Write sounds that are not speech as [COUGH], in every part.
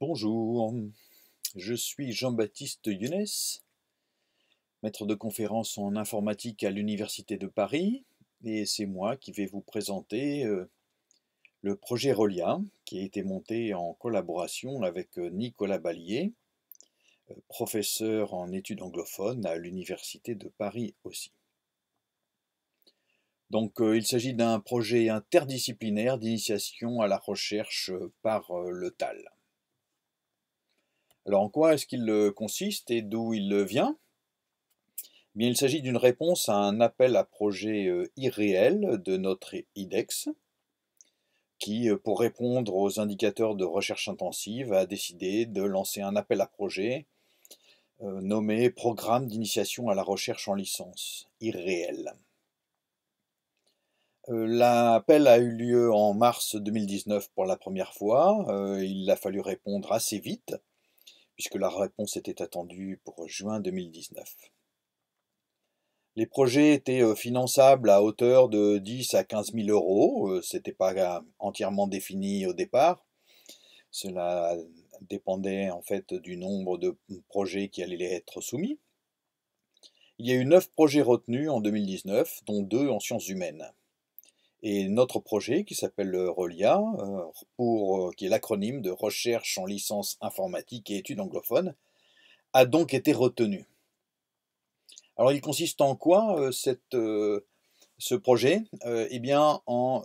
Bonjour, je suis Jean-Baptiste Younes, maître de conférence en informatique à l'Université de Paris, et c'est moi qui vais vous présenter euh, le projet Rolia, qui a été monté en collaboration avec euh, Nicolas Ballier, euh, professeur en études anglophones à l'Université de Paris aussi. Donc il s'agit d'un projet interdisciplinaire d'initiation à la recherche par le TAL. Alors en quoi est-ce qu'il euh, consiste et d'où il euh, vient eh Bien, il s'agit d'une réponse à un appel à projet euh, irréel de notre IDEX, qui, pour répondre aux indicateurs de recherche intensive, a décidé de lancer un appel à projet nommé Programme d'initiation à la recherche en licence, irréel. L'appel a eu lieu en mars 2019 pour la première fois. il a fallu répondre assez vite puisque la réponse était attendue pour juin 2019. Les projets étaient euh, finançables à hauteur de 10 à 15 000 euros. Euh, Ce n'était pas euh, entièrement défini au départ. Cela dépendait en fait du nombre de projets qui allaient être soumis. Il y a eu 9 projets retenus en 2019, dont 2 en sciences humaines et notre projet qui s'appelle euh, RELIA, euh, euh, qui est l'acronyme de Recherche en licence informatique et études anglophones, a donc été retenu. Alors il consiste en quoi ce projet Eh bien en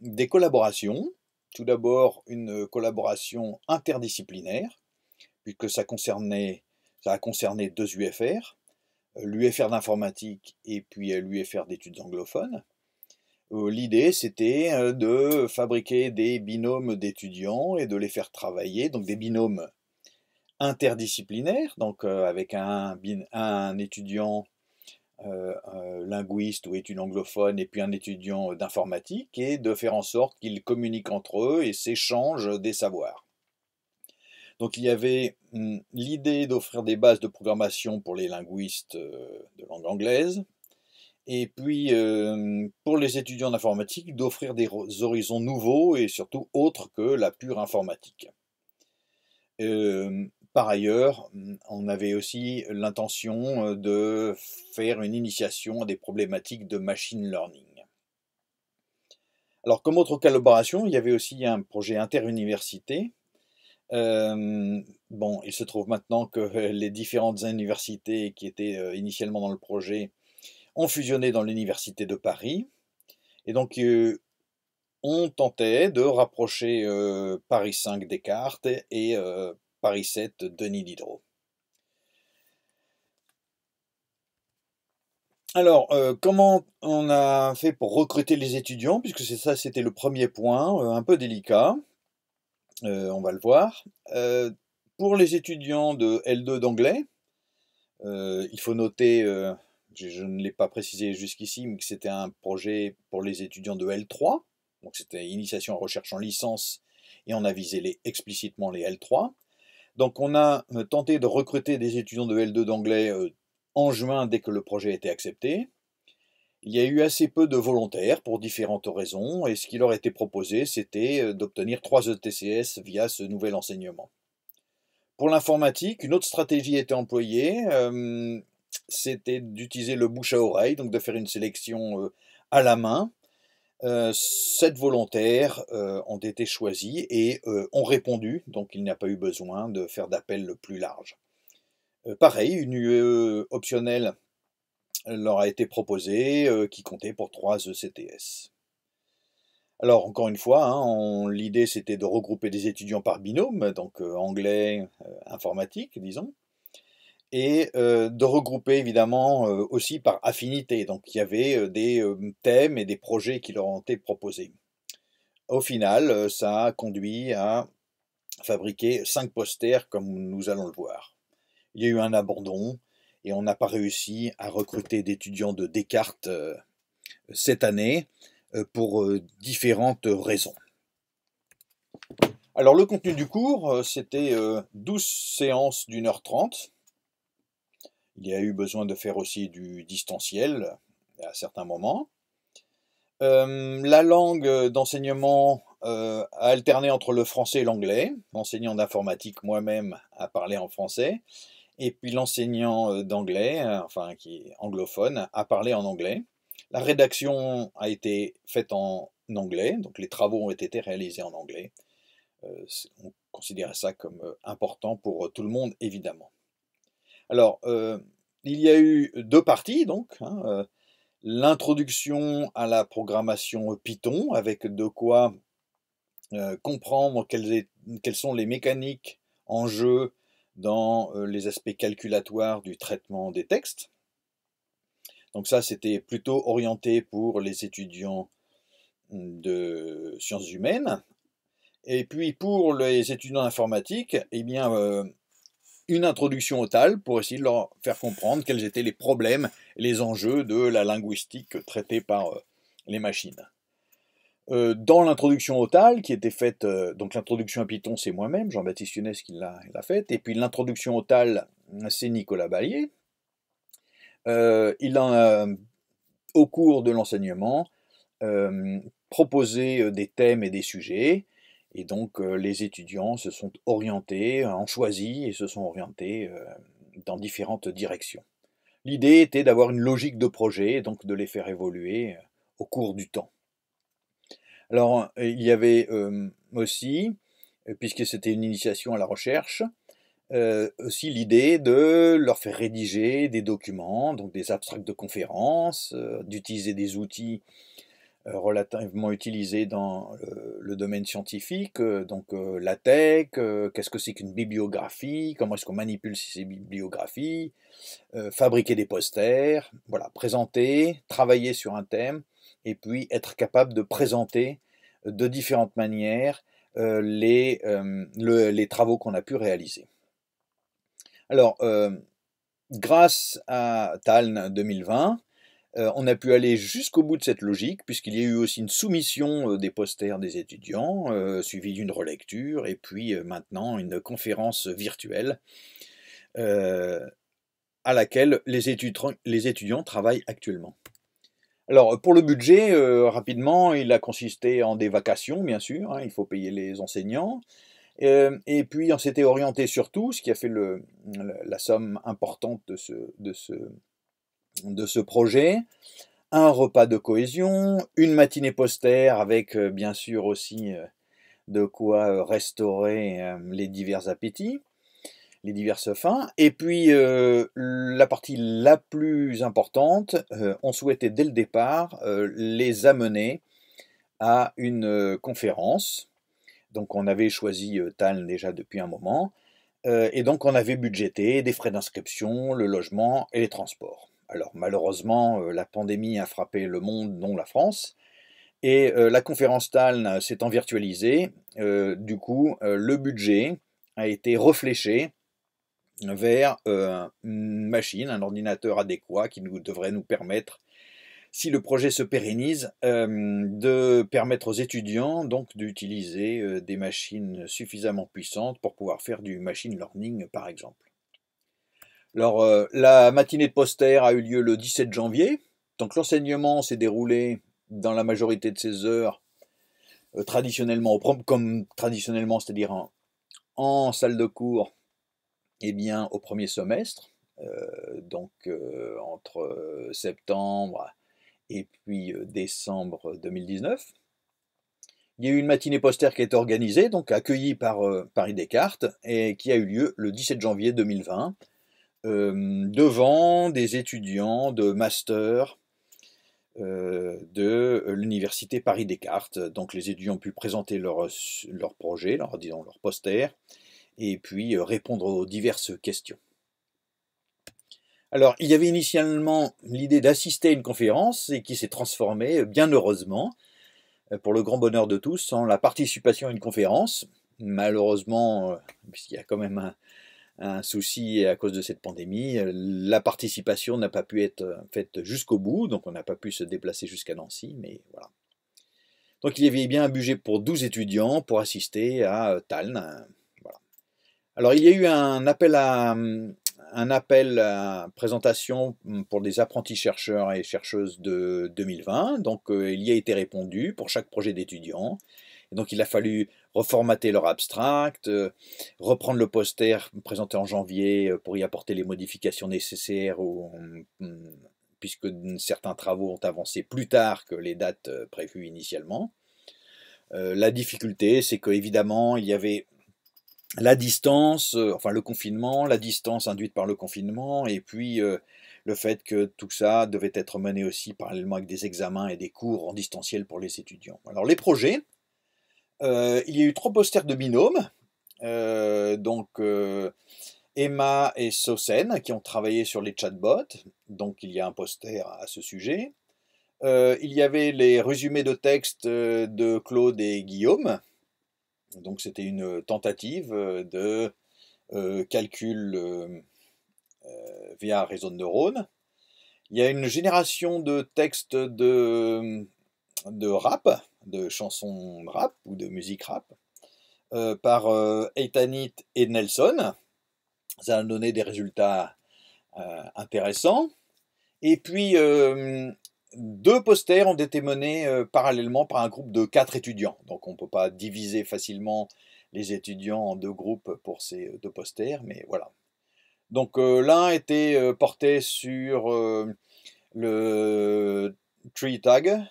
des collaborations. Tout d'abord une collaboration interdisciplinaire, puisque ça, concernait, ça a concerné deux UFR, l'UFR d'informatique et puis l'UFR d'études anglophones. Euh, l'idée, c'était euh, de fabriquer des binômes d'étudiants et de les faire travailler, donc des binômes interdisciplinaires, donc euh, avec un, étudiant linguiste ou étudiant anglophone et puis un étudiant d'informatique, et de faire en sorte qu'ils communiquent entre eux et s'échangent des savoirs. Donc il y avait hmm, l'idée d'offrir des bases de programmation pour les linguistes de langue anglaise, et puis pour les étudiants d'informatique, d'offrir des horizons nouveaux et surtout autres que la pure informatique. par ailleurs, mmh, on avait aussi l'intention de faire une initiation à des problématiques de machine learning. Alors comme autre collaboration, il y avait aussi un projet interuniversité. bon, il se trouve maintenant que [LAUGHS] les différentes universités qui étaient initialement dans le projet ont fusionné dans l'université de Paris. Et donc, euh, on tentait de rapprocher euh, Paris 5 Descartes et euh, Paris 7 Denis Diderot. Alors, comment on a fait pour recruter les étudiants, puisque c'est ça, c'était le premier point, un peu délicat, on va le voir. pour les étudiants de L2 d'anglais, il faut noter je, ne l'ai pas précisé jusqu'ici, mais c'était un projet pour les étudiants de L3, donc c'était initiation à recherche en licence, et on a visé explicitement les L3. Donc on a euh, tenté de recruter des étudiants de L2 d'anglais euh, en juin dès que le projet a été accepté. Il y a eu assez peu de volontaires pour différentes raisons, et ce qui leur était proposé, c'était euh, d'obtenir 3 ETCS via ce nouvel enseignement. Pour l'informatique, une autre stratégie a été employée c'était d'utiliser le bouche à oreille, donc de faire une sélection euh, à la main. Euh, sept volontaires euh, ont été choisis et ont répondu, donc il n'y a pas eu besoin de faire d'appel le plus large. pareil, une UE optionnelle leur a été proposée qui comptait pour trois ECTS. Alors encore une fois, hein, l'idée c'était de regrouper des étudiants par binôme, donc anglais, informatique, disons et euh, de regrouper évidemment euh, aussi par affinité. Donc il y avait euh, des thèmes et des projets qui leur ont été proposés. Au final, ça a conduit à fabriquer cinq posters comme nous allons le voir. Il y a eu un abandon et on n'a pas réussi à recruter d'étudiants de Descartes cette année pour différentes raisons. Alors le contenu du cours, c'était 12 séances d'une heure trente il y a eu besoin de faire aussi du distanciel à certains moments. Euh, la langue d'enseignement euh, a alterné entre le français et l'anglais. L'enseignant d'informatique moi-même a parlé en français. Et puis l'enseignant euh, d'anglais, enfin qui est anglophone, a parlé en anglais. La rédaction a été faite en anglais, donc les travaux ont été réalisés en anglais. on considérait ça comme important pour tout le monde, évidemment. Alors, euh, il y a eu deux parties, donc. Hein, euh, l'introduction à la programmation Python, avec de quoi euh, comprendre quelles, sont les mécaniques en jeu dans les aspects calculatoires du traitement des textes. Donc ça, c'était plutôt orienté pour les étudiants hum, de sciences humaines. Et puis pour les étudiants informatiques, eh bien, une introduction au TAL pour essayer de leur faire comprendre quels étaient les problèmes, les enjeux de la linguistique traitée par euh, les machines. Euh, dans l'introduction au TAL, qui était faite, euh, donc l'introduction à Python, c'est moi-même, Jean-Baptiste Younes qui l'a faite, et puis l'introduction au TAL, c'est Nicolas Ballier. il a, au cours de l'enseignement, proposé des thèmes et des sujets, et donc euh, les étudiants se sont orientés, ont choisi et se sont orientés euh, dans différentes directions. L'idée était d'avoir une logique de projet et donc de les faire évoluer euh, au cours du temps. Alors il y avait aussi, puisque c'était une initiation à la recherche, aussi l'idée de leur faire rédiger des documents, donc des abstracts de conférences, d'utiliser des outils euh, relativement utilisé dans euh, le domaine scientifique, euh, donc la tech, qu'est-ce que c'est qu'une bibliographie, comment est-ce qu'on manipule ces bibliographies, fabriquer des posters, voilà, présenter, travailler sur un thème, et puis être capable de présenter de différentes manières les, les travaux qu'on a pu réaliser. Alors, grâce à Taln 2020, euh, on a pu aller jusqu'au bout de cette logique, puisqu'il y a eu aussi une soumission euh, des posters des étudiants, euh, suivie d'une relecture, et puis maintenant une conférence virtuelle, à laquelle les, étudiants travaillent actuellement. Alors pour le budget, rapidement, il a consisté en des vacations, bien sûr, hein, il faut payer les enseignants, et puis on s'était orienté sur tout, ce qui a fait la, somme importante de ce de ce projet, un repas de cohésion, une matinée poster avec euh, bien sûr aussi euh, de quoi euh, restaurer les divers appétits, les diverses fins. Et puis la partie la plus importante, on souhaitait dès le départ les amener à une conférence. Donc on avait choisi Tal déjà depuis un moment. et donc on avait budgété des frais d'inscription, le logement et les transports. Alors malheureusement, euh, la pandémie a frappé le monde, non la France. Et euh, la conférence TALN s'étant virtualisée, euh, du coup, le budget a été refléché vers une machine, un ordinateur adéquat qui devrait nous permettre si le projet se pérennise, de permettre aux étudiants donc d'utiliser des machines suffisamment puissantes pour pouvoir faire du machine learning par exemple. Alors, euh, la matinée de poster a eu lieu le 17 janvier. Donc, l'enseignement s'est déroulé dans la majorité de ses heures, euh, traditionnellement, comme traditionnellement, c'est-à-dire en, salle de cours, eh bien, au premier semestre. Euh, donc, entre septembre et puis décembre 2019. Il y a eu une matinée poster qui a été organisée, donc accueillie par Paris Descartes, et qui a eu lieu le 17 janvier 2020 euh, devant des étudiants de master euh, de l'université Paris Descartes. Donc les étudiants ont pu présenter leur, projet, leur, disons, leur poster, et puis euh, répondre aux diverses questions. Alors, il y avait initialement l'idée d'assister à une conférence et qui s'est transformée, bien heureusement, pour le grand bonheur de tous, en la participation à une conférence. Malheureusement, puisqu'il y a quand même un, un souci à cause de cette pandémie. Euh, la participation n'a pas pu être euh, faite jusqu'au bout, donc on n'a pas pu se déplacer jusqu'à Nancy, mais voilà. Donc il y avait bien un budget pour 12 étudiants pour assister à euh, Taln. Voilà. Alors il y a eu un appel à, un appel à présentation mm, pour des apprentis chercheurs et chercheuses de 2020. Donc, il y a été répondu pour chaque projet d'étudiant. Donc, il a fallu reformater leur abstract, euh, reprendre le poster présenté en janvier euh, pour y apporter les modifications nécessaires mm, mm, puisque certains travaux ont avancé plus tard que les dates euh, prévues initialement. la difficulté, c'est qu'évidemment, il y avait la distance, enfin le confinement, la distance induite par le confinement, et puis le fait que tout ça devait être mené aussi parallèlement avec des examens et des cours en distanciel pour les étudiants. Alors les projets, euh, il y a eu trois posters de binômes. Euh, donc euh, Emma et Sosen qui ont travaillé sur les chatbots. Donc il y a un poster à ce sujet. il y avait les résumés de textes de Claude et Guillaume. Donc c'était une tentative de calcul via réseau de neurones. Il y a une génération de textes de, de rap de chansons rap ou de musique rap euh, par euh, Eitanit et Nelson. Ça a donné des résultats euh, intéressants. Et puis, deux posters ont été menés parallèlement par un groupe de quatre étudiants. Donc, on ne peut pas diviser facilement les étudiants en deux groupes pour ces deux posters, mais voilà. Donc, l'un était porté sur le Tree Tag,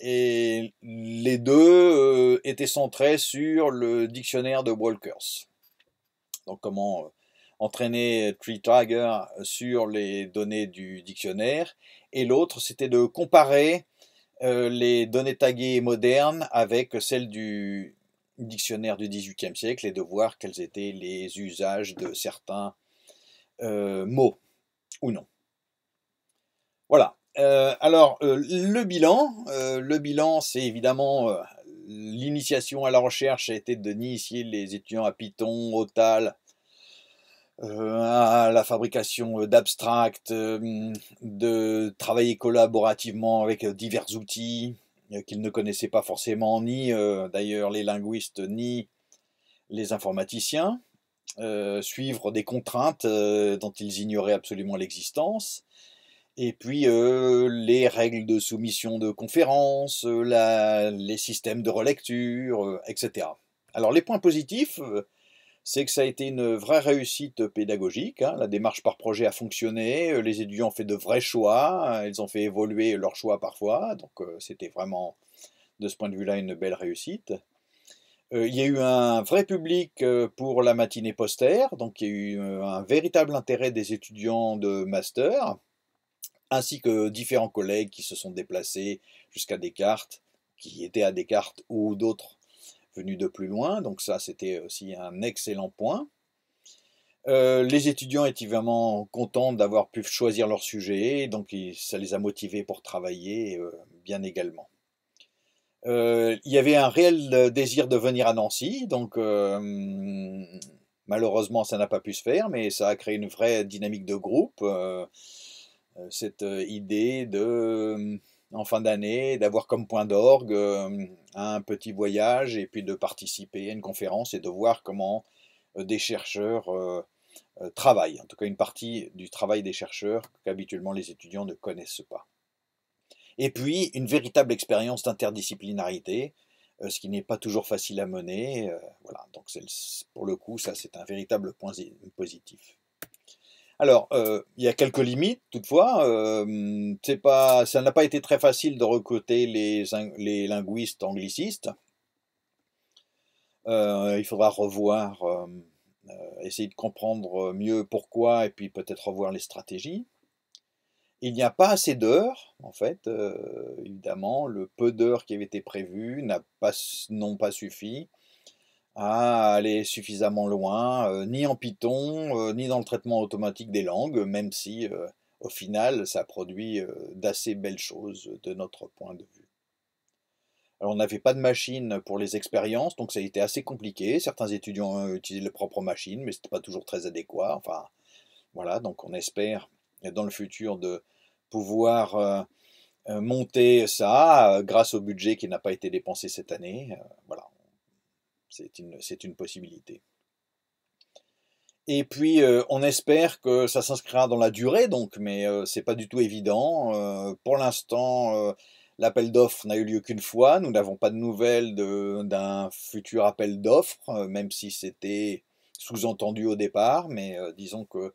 et les deux euh, étaient centrés sur le dictionnaire de Walkers. Donc comment euh, entraîner Tree sur les données du dictionnaire, et l'autre c'était de comparer euh, les données taguées modernes avec celles du dictionnaire du XVIIIe siècle et de voir quels étaient les usages de certains mots ou non. Voilà, euh, alors, euh, le bilan, euh, le bilan, c'est évidemment l'initiation à la recherche a été de d'initier les étudiants à Python, au TAL, à la fabrication d'abstracts, de travailler collaborativement avec divers outils qu'ils ne connaissaient pas forcément, ni d'ailleurs les linguistes, ni les informaticiens. suivre des contraintes dont ils ignoraient absolument l'existence, et puis euh, les règles de soumission de conférences, euh, les systèmes de relecture, euh, etc. Alors les points positifs, c'est que ça a été une vraie réussite pédagogique. Hein. La démarche par projet a fonctionné, les étudiants ont fait de vrais choix, hein. ils ont fait évoluer leurs choix parfois, donc c'était vraiment de ce point de vue-là une belle réussite. Il y a eu un vrai public pour la matinée poster, donc il y a eu un véritable intérêt des étudiants de master ainsi que différents collègues qui se sont déplacés jusqu'à Descartes, qui étaient à Descartes ou d'autres venus de plus loin. Donc ça, c'était aussi un excellent point. Euh, les étudiants étaient vraiment contents d'avoir pu choisir leur sujet, donc ça les a motivés pour travailler euh, bien également. Euh, il y avait un réel désir de venir à Nancy, donc malheureusement ça n'a pas pu se faire, mais ça a créé une vraie dynamique de groupe. Euh, cette euh, idée de euh, en fin d'année, d'avoir comme point d'orgue un petit voyage et puis de participer à une conférence et de voir comment des chercheurs travaillent, en tout cas une partie du travail des chercheurs qu'habituellement les étudiants ne connaissent pas. Et puis une véritable expérience d'interdisciplinarité, ce qui n'est pas toujours facile à mener. Voilà, donc pour le coup, ça c'est un véritable point positif. Alors, euh, il y a quelques limites, toutefois. Euh, pas, ça n'a pas été très facile de recruter les, linguistes anglicistes. Euh, il faudra revoir, essayer de comprendre mieux pourquoi, et puis peut-être revoir les stratégies. Il n'y a pas assez d'heures, en fait. évidemment, le peu d'heures qui avait été prévu n'ont pas, pas suffi à aller suffisamment loin, euh, ni en Python, euh, ni dans le traitement automatique des langues, même si euh, au final ça produit d'assez belles choses de notre point de vue. Alors on n'avait pas de machine pour les expériences, donc ça a été assez compliqué. Certains étudiants ont utilisé leurs propres machines, mais ce n'était pas toujours très adéquat. Enfin, voilà, donc on espère dans le futur de pouvoir monter ça grâce au budget qui n'a pas été dépensé cette année. voilà. C'est une, possibilité. Et puis, euh, on espère que ça s'inscrira dans la durée, donc, mais euh, c'est pas du tout évident. Euh, pour l'instant, l'appel d'offres n'a eu lieu qu'une fois. Nous n'avons pas de nouvelles d'un futur appel d'offres, même si c'était sous-entendu au départ. Mais disons que,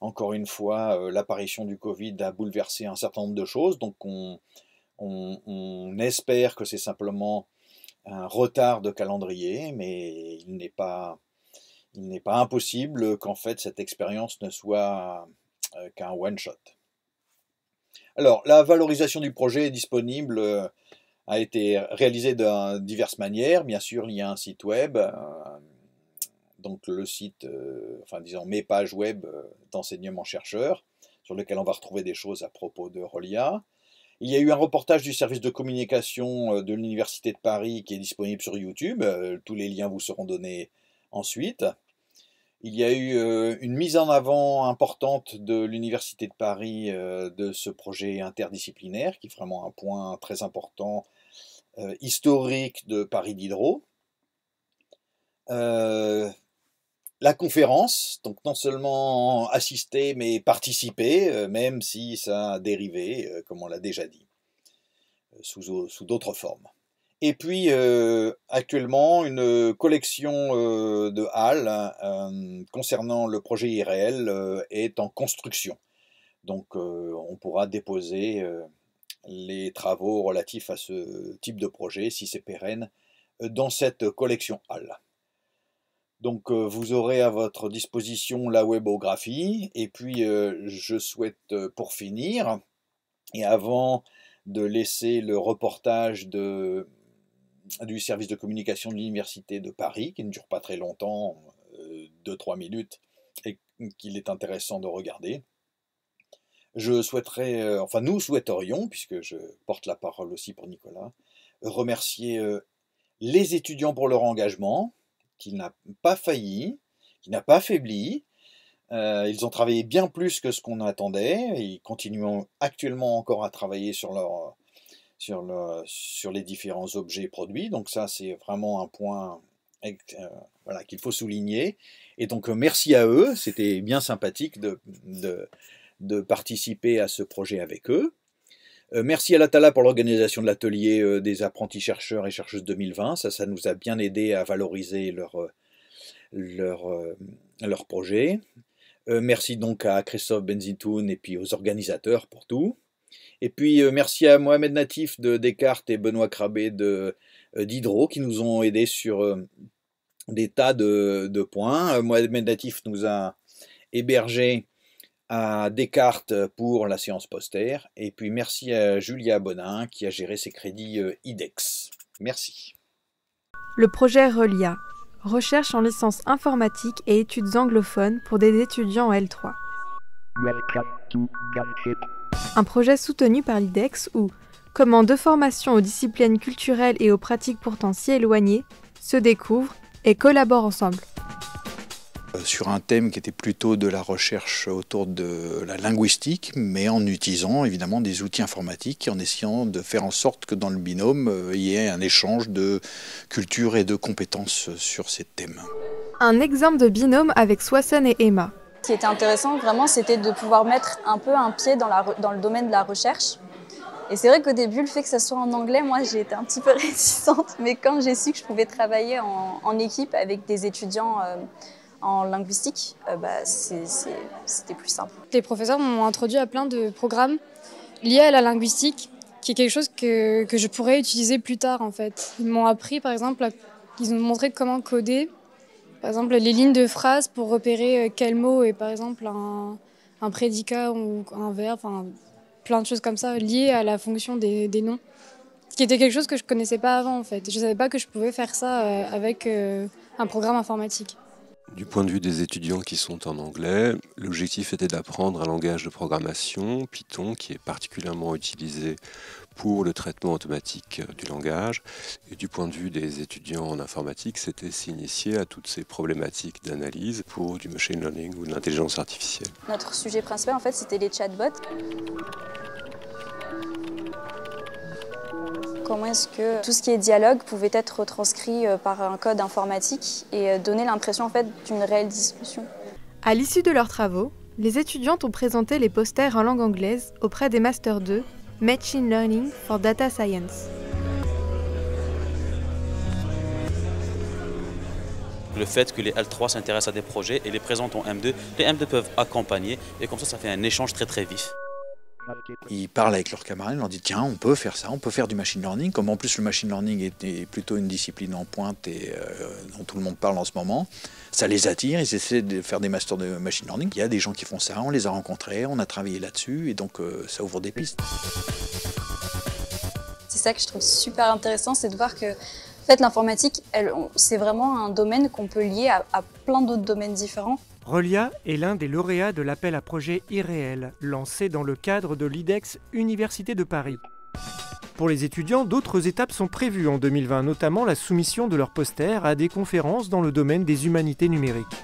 encore une fois, l'apparition du Covid a bouleversé un certain nombre de choses. Donc, on espère que c'est simplement un retard de calendrier, mais il n'est pas, impossible qu'en fait cette expérience ne soit euh, qu'un one-shot. Alors, la valorisation du projet disponible, euh, a été réalisée de diverses manières. Bien sûr, il y a un site web, euh, donc le site, enfin disons mes pages web d'enseignement chercheur, sur lequel on va retrouver des choses à propos de Rolia. Il y a eu un reportage du service de communication euh, de l'Université de Paris qui est disponible sur YouTube. Euh, tous les liens vous seront donnés ensuite. Il y a eu euh, une mise en avant importante de l'Université de Paris de ce projet interdisciplinaire, qui est vraiment un point très important historique de Paris Diderot la conférence, donc non seulement assister, mais participer, euh, même si ça a dérivé, euh, comme on l'a déjà dit, euh, sous, d'autres formes. Et puis, actuellement, une collection de halles concernant le projet IRL est en construction. Donc, on pourra déposer les travaux relatifs à ce type de projet, si c'est pérenne, dans cette collection halles. Donc euh, vous aurez à votre disposition la webographie. Et puis euh, je souhaite euh, pour finir, et avant de laisser le reportage du service de communication de l'Université de Paris, qui ne dure pas très longtemps, 2-3 minutes, et qu'il est intéressant de regarder. Je souhaiterais, enfin nous souhaiterions, puisque je porte la parole aussi pour Nicolas, remercier les étudiants pour leur engagement, qui n'a pas failli, qui n'a pas faibli. Euh, ils ont travaillé bien plus que ce qu'on attendait. ils continuent actuellement encore à travailler sur, leur, sur, le, sur les différents objets produits. Donc ça, c'est vraiment un point euh, qu'il faut souligner. Et donc euh, merci à eux. C'était bien sympathique de, de participer à ce projet avec eux. Euh, merci à l'Atala pour l'organisation de l'atelier euh, des apprentis chercheurs et chercheuses 2020. Ça, ça nous a bien aidé à valoriser leur, euh, leur, leur projet. merci donc à Christophe Benzitoun et puis aux organisateurs pour tout. Et puis merci à Mohamed Natif de Descartes et Benoît Crabé de d'Hydro qui nous ont aidés sur des tas de, de points. Mohamed Natif nous a hébergés à Descartes euh, pour la séance poster, et puis merci à Julia Bonin qui a géré ses crédits euh, IDEX. Merci. Le projet RELIA, recherche en licence informatique et études anglophones pour des étudiants L3. Un projet soutenu par l'IDEX où, comment deux formations aux disciplines culturelles et aux pratiques pourtant si éloignées se découvrent et collaborent ensemble. Euh, sur un thème qui était plutôt de la recherche autour de la linguistique, mais en utilisant évidemment des outils informatiques et en essayant de faire en sorte que dans le binôme, euh, il y ait un échange de culture et de compétences sur ces thèmes. Un exemple de binôme avec Soissonne et Emma. Ce qui était intéressant vraiment, c'était de pouvoir mettre un peu un pied dans, le domaine de la recherche. Et c'est vrai qu'au début, le fait que ça soit en anglais, moi, j'ai été un petit peu [LAUGHS] réticente. Mais quand j'ai su que je pouvais travailler en, équipe avec des étudiants euh, en linguistique, euh, bah, c'était plus simple. Les professeurs m'ont introduit à plein de programmes liés à la linguistique, qui est quelque chose que, je pourrais utiliser plus tard en fait. Ils m'ont appris par exemple, ils m'ont montré comment coder, par exemple les lignes de phrases pour repérer euh, quel mot est par exemple un, prédicat ou un verbe, enfin, plein de choses comme ça liées à la fonction des, des noms qui était quelque chose que je ne connaissais pas avant en fait. Je savais pas que je pouvais faire ça euh, avec un programme informatique. Du point de vue des étudiants qui sont en anglais, l'objectif était d'apprendre un langage de programmation, Python, qui est particulièrement utilisé pour le traitement automatique euh, du langage. Et du point de vue des étudiants en informatique, c'était s'initier à toutes ces problématiques d'analyse pour du machine learning ou de l'intelligence artificielle. Notre sujet principal, en fait, c'était les chatbots. comment est-ce que tout ce qui est dialogue pouvait être transcrit euh, par un code informatique et euh, donner l'impression en fait d'une réelle discussion. À l'issue de leurs travaux, les étudiantes ont présenté les posters en langue anglaise auprès des Master 2 Machine Learning for Data Science. le fait que les L3 s'intéressent à des projets et les présentent en M2, les M2 peuvent accompagner et comme ça, ça fait un échange très très vif. Ils parlent avec leurs camarades, ils leur disent tiens, on peut faire ça, on peut faire du machine learning. Comme en plus le machine learning est, plutôt une discipline en pointe et euh, dont tout le monde parle en ce moment, ça les attire, ils essaient de faire des masters de machine learning. Il y a des gens qui font ça, on les a rencontrés, on a travaillé là-dessus et donc euh, ça ouvre des pistes. C'est ça que je trouve super intéressant, c'est de voir que en fait, l'informatique, c'est vraiment un domaine qu'on peut lier à plein d'autres domaines différents. Relia est l'un des lauréats de l'appel à projet Irréel, lancé dans le cadre de l'IDEX Université de Paris. Pour les étudiants, d'autres étapes sont prévues en 2020, notamment la soumission de leurs posters à des conférences dans le domaine des humanités numériques.